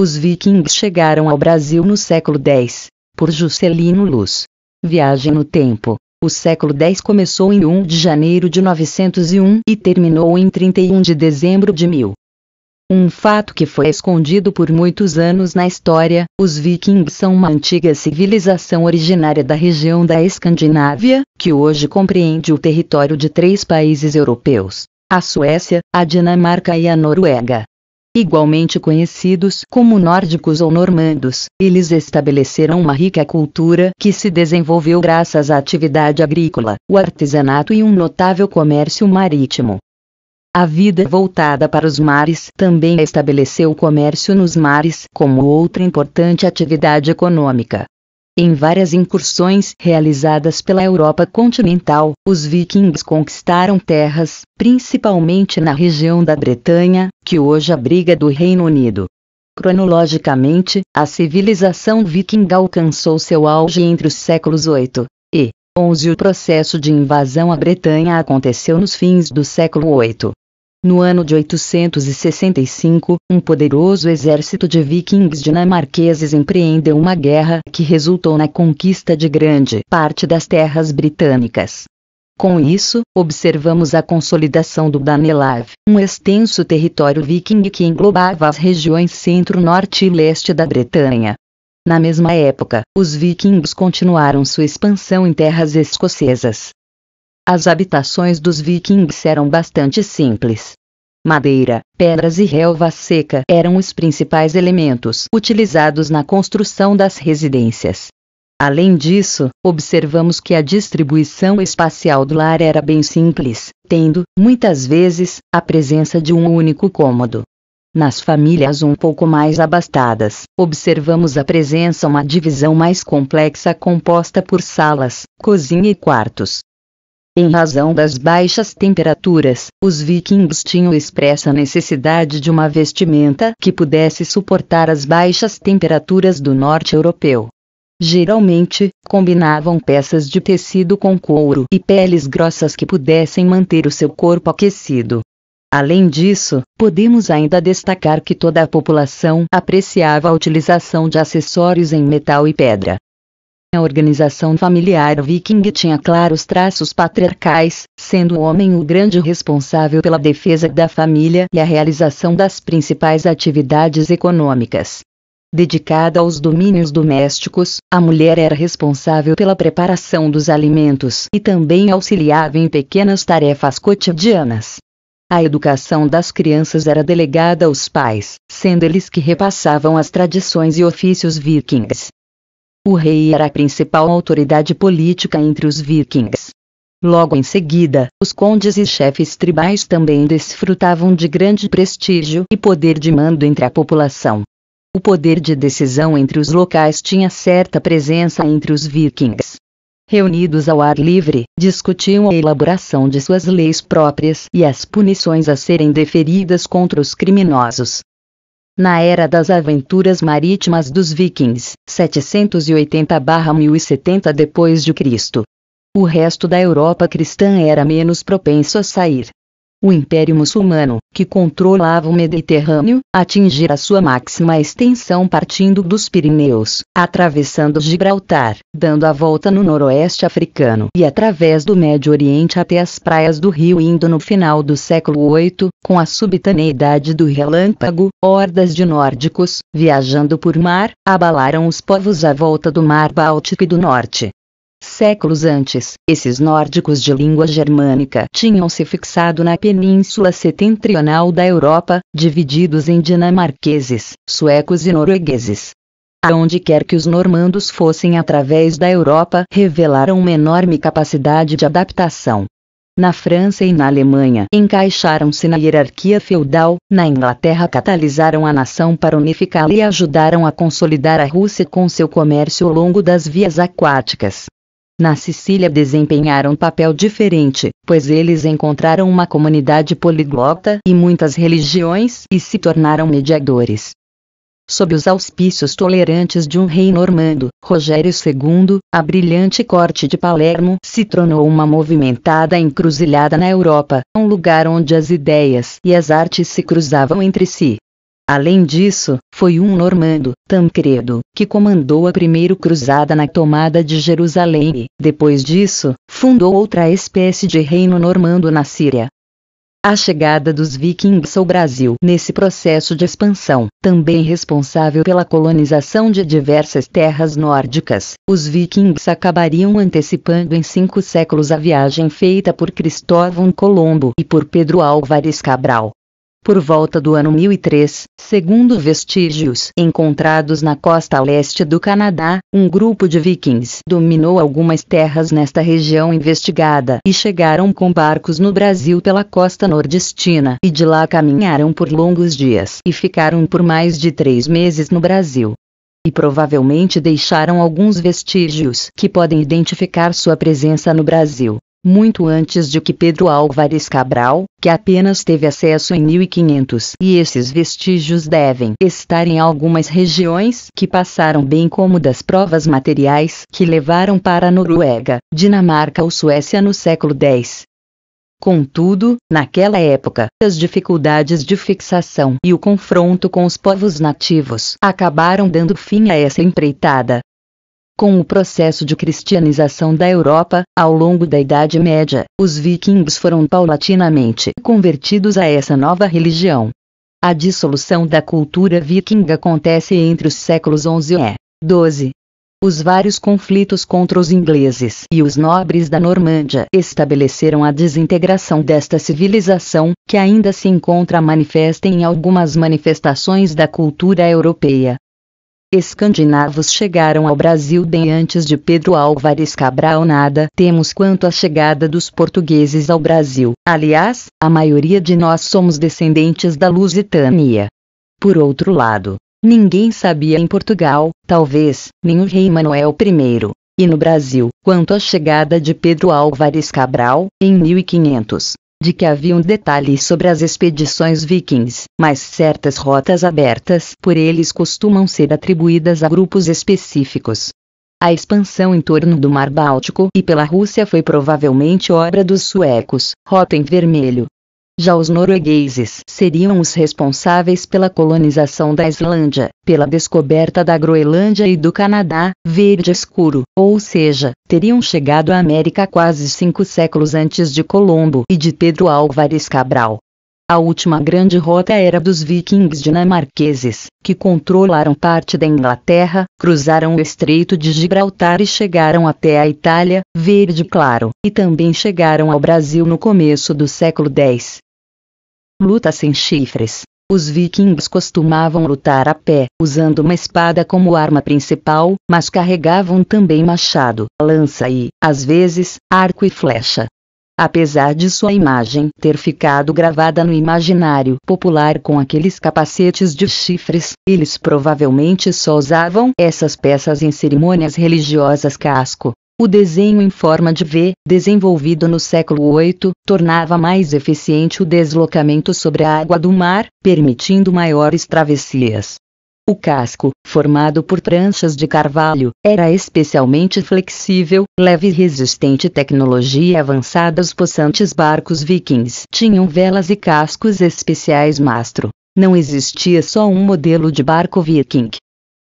Os vikings chegaram ao Brasil no século X, por Juscelino Luz. Viagem no tempo. O século X começou em 1 de janeiro de 901 e terminou em 31 de dezembro de 1000. Um fato que foi escondido por muitos anos na história, os vikings são uma antiga civilização originária da região da Escandinávia, que hoje compreende o território de três países europeus: a Suécia, a Dinamarca e a Noruega. Igualmente conhecidos como nórdicos ou normandos, eles estabeleceram uma rica cultura que se desenvolveu graças à atividade agrícola, o artesanato e um notável comércio marítimo. A vida voltada para os mares também estabeleceu o comércio nos mares como outra importante atividade econômica. Em várias incursões realizadas pela Europa continental, os vikings conquistaram terras, principalmente na região da Bretanha, que hoje abriga do Reino Unido. Cronologicamente, a civilização vikinga alcançou seu auge entre os séculos 8 e 11. O processo de invasão à Bretanha aconteceu nos fins do século 8. No ano de 865, um poderoso exército de vikings dinamarqueses empreendeu uma guerra que resultou na conquista de grande parte das terras britânicas. Com isso, observamos a consolidação do Danelav, um extenso território viking que englobava as regiões centro-norte e leste da Bretanha. Na mesma época, os vikings continuaram sua expansão em terras escocesas, as habitações dos vikings eram bastante simples. Madeira, pedras e relva seca eram os principais elementos utilizados na construção das residências. Além disso, observamos que a distribuição espacial do lar era bem simples, tendo, muitas vezes, a presença de um único cômodo. Nas famílias um pouco mais abastadas, observamos a presença uma divisão mais complexa composta por salas, cozinha e quartos. Em razão das baixas temperaturas, os vikings tinham expressa necessidade de uma vestimenta que pudesse suportar as baixas temperaturas do norte europeu. Geralmente, combinavam peças de tecido com couro e peles grossas que pudessem manter o seu corpo aquecido. Além disso, podemos ainda destacar que toda a população apreciava a utilização de acessórios em metal e pedra. A organização familiar viking tinha claros traços patriarcais, sendo o homem o grande responsável pela defesa da família e a realização das principais atividades econômicas. Dedicada aos domínios domésticos, a mulher era responsável pela preparação dos alimentos e também auxiliava em pequenas tarefas cotidianas. A educação das crianças era delegada aos pais, sendo eles que repassavam as tradições e ofícios vikings. O rei era a principal autoridade política entre os vikings. Logo em seguida, os condes e chefes tribais também desfrutavam de grande prestígio e poder de mando entre a população. O poder de decisão entre os locais tinha certa presença entre os vikings. Reunidos ao ar livre, discutiam a elaboração de suas leis próprias e as punições a serem deferidas contra os criminosos na era das aventuras marítimas dos vikings, 780-1070 d.C. O resto da Europa cristã era menos propenso a sair o Império Muçulmano, que controlava o Mediterrâneo, atingira sua máxima extensão partindo dos Pirineus, atravessando Gibraltar, dando a volta no noroeste africano e através do Médio Oriente até as praias do Rio Indo no final do século VIII, com a subitaneidade do relâmpago, hordas de nórdicos, viajando por mar, abalaram os povos à volta do Mar Báltico e do Norte, Séculos antes, esses nórdicos de língua germânica tinham se fixado na península setentrional da Europa, divididos em dinamarqueses, suecos e noruegueses. Aonde quer que os normandos fossem através da Europa, revelaram uma enorme capacidade de adaptação. Na França e na Alemanha encaixaram-se na hierarquia feudal, na Inglaterra catalisaram a nação para unificá-la e ajudaram a consolidar a Rússia com seu comércio ao longo das vias aquáticas na Sicília desempenharam papel diferente, pois eles encontraram uma comunidade poliglota e muitas religiões e se tornaram mediadores. Sob os auspícios tolerantes de um rei normando, Rogério II, a brilhante corte de Palermo se tornou uma movimentada encruzilhada na Europa, um lugar onde as ideias e as artes se cruzavam entre si. Além disso, foi um normando, Tancredo, que comandou a primeira cruzada na tomada de Jerusalém e, depois disso, fundou outra espécie de reino normando na Síria. A chegada dos vikings ao Brasil nesse processo de expansão, também responsável pela colonização de diversas terras nórdicas, os vikings acabariam antecipando em cinco séculos a viagem feita por Cristóvão Colombo e por Pedro Álvares Cabral por volta do ano 1003, segundo vestígios encontrados na costa leste do Canadá, um grupo de vikings dominou algumas terras nesta região investigada e chegaram com barcos no Brasil pela costa nordestina e de lá caminharam por longos dias e ficaram por mais de três meses no Brasil e provavelmente deixaram alguns vestígios que podem identificar sua presença no Brasil muito antes de que Pedro Álvares Cabral, que apenas teve acesso em 1500, e esses vestígios devem estar em algumas regiões que passaram bem como das provas materiais que levaram para a Noruega, Dinamarca ou Suécia no século X. Contudo, naquela época, as dificuldades de fixação e o confronto com os povos nativos acabaram dando fim a essa empreitada. Com o processo de cristianização da Europa, ao longo da Idade Média, os vikings foram paulatinamente convertidos a essa nova religião. A dissolução da cultura viking acontece entre os séculos XI e XII. Os vários conflitos contra os ingleses e os nobres da Normândia estabeleceram a desintegração desta civilização, que ainda se encontra manifesta em algumas manifestações da cultura europeia, escandinavos chegaram ao Brasil bem antes de Pedro Álvares Cabral nada temos quanto à chegada dos portugueses ao Brasil. Aliás, a maioria de nós somos descendentes da Lusitânia. Por outro lado, ninguém sabia em Portugal, talvez, nem o rei Manuel I. E no Brasil, quanto à chegada de Pedro Álvares Cabral, em 1500, de que havia um detalhe sobre as expedições vikings, mas certas rotas abertas por eles costumam ser atribuídas a grupos específicos. A expansão em torno do Mar Báltico e pela Rússia foi provavelmente obra dos suecos, Rota em Vermelho, já os noruegueses seriam os responsáveis pela colonização da Islândia, pela descoberta da Groenlândia e do Canadá, verde escuro, ou seja, teriam chegado à América quase cinco séculos antes de Colombo e de Pedro Álvares Cabral. A última grande rota era dos vikings dinamarqueses, que controlaram parte da Inglaterra, cruzaram o Estreito de Gibraltar e chegaram até a Itália, verde claro, e também chegaram ao Brasil no começo do século X. Luta sem chifres. Os vikings costumavam lutar a pé, usando uma espada como arma principal, mas carregavam também machado, lança e, às vezes, arco e flecha. Apesar de sua imagem ter ficado gravada no imaginário popular com aqueles capacetes de chifres, eles provavelmente só usavam essas peças em cerimônias religiosas casco, o desenho em forma de V, desenvolvido no século VIII, tornava mais eficiente o deslocamento sobre a água do mar, permitindo maiores travessias. O casco, formado por pranchas de carvalho, era especialmente flexível, leve e resistente. Tecnologia avançada. Os possantes barcos vikings tinham velas e cascos especiais mastro. Não existia só um modelo de barco viking,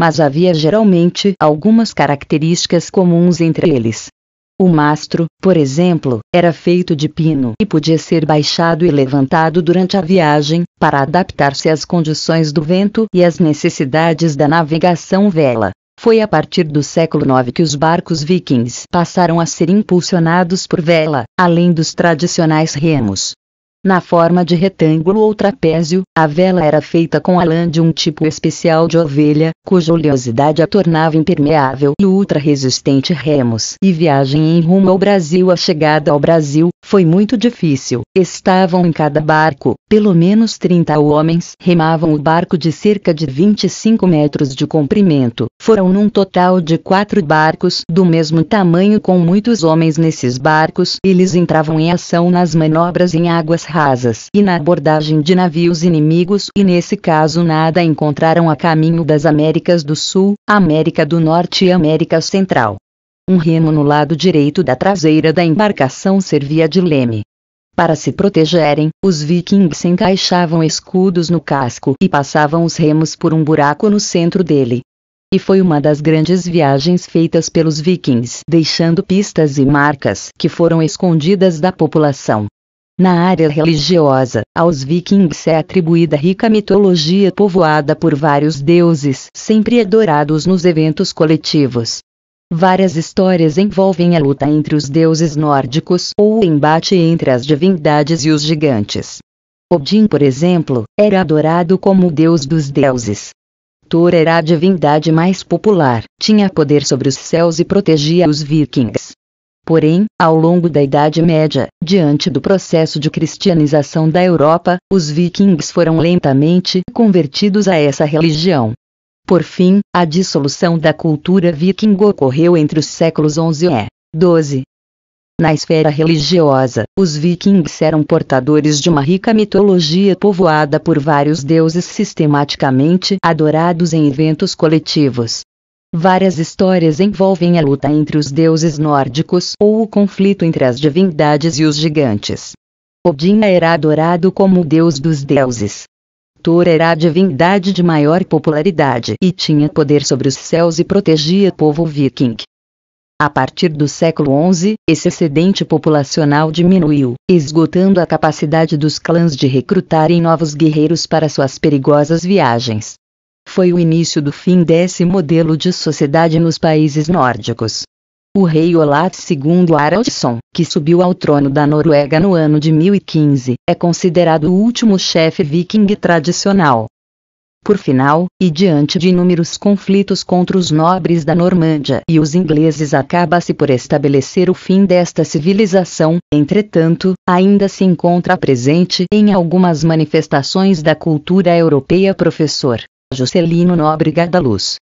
mas havia geralmente algumas características comuns entre eles. O mastro, por exemplo, era feito de pino e podia ser baixado e levantado durante a viagem, para adaptar-se às condições do vento e às necessidades da navegação vela. Foi a partir do século IX que os barcos vikings passaram a ser impulsionados por vela, além dos tradicionais remos na forma de retângulo ou trapézio, a vela era feita com a lã de um tipo especial de ovelha, cuja oleosidade a tornava impermeável e ultra-resistente remos e viagem em rumo ao Brasil. A chegada ao Brasil, foi muito difícil. Estavam em cada barco, pelo menos 30 homens remavam o barco de cerca de 25 metros de comprimento. Foram num total de quatro barcos do mesmo tamanho com muitos homens nesses barcos. Eles entravam em ação nas manobras em águas rasas e na abordagem de navios inimigos e nesse caso nada encontraram a caminho das Américas do Sul, América do Norte e América Central. Um remo no lado direito da traseira da embarcação servia de leme. Para se protegerem, os vikings encaixavam escudos no casco e passavam os remos por um buraco no centro dele. E foi uma das grandes viagens feitas pelos vikings, deixando pistas e marcas que foram escondidas da população. Na área religiosa, aos vikings é atribuída rica mitologia povoada por vários deuses, sempre adorados nos eventos coletivos. Várias histórias envolvem a luta entre os deuses nórdicos ou o embate entre as divindades e os gigantes. Odin, por exemplo, era adorado como o deus dos deuses. Thor era a divindade mais popular, tinha poder sobre os céus e protegia os vikings. Porém, ao longo da Idade Média, diante do processo de cristianização da Europa, os vikings foram lentamente convertidos a essa religião. Por fim, a dissolução da cultura viking ocorreu entre os séculos XI e XII. Na esfera religiosa, os vikings eram portadores de uma rica mitologia povoada por vários deuses sistematicamente adorados em eventos coletivos. Várias histórias envolvem a luta entre os deuses nórdicos ou o conflito entre as divindades e os gigantes. Odin era adorado como o deus dos deuses, Thor era a divindade de maior popularidade e tinha poder sobre os céus e protegia o povo viking. A partir do século XI, esse excedente populacional diminuiu, esgotando a capacidade dos clãs de recrutarem novos guerreiros para suas perigosas viagens. Foi o início do fim desse modelo de sociedade nos países nórdicos o rei Olaf II Haraldsson, que subiu ao trono da Noruega no ano de 1015, é considerado o último chefe viking tradicional. Por final, e diante de inúmeros conflitos contra os nobres da Normândia e os ingleses, acaba-se por estabelecer o fim desta civilização, entretanto, ainda se encontra presente em algumas manifestações da cultura europeia. Professor Juscelino Nóbrega da Luz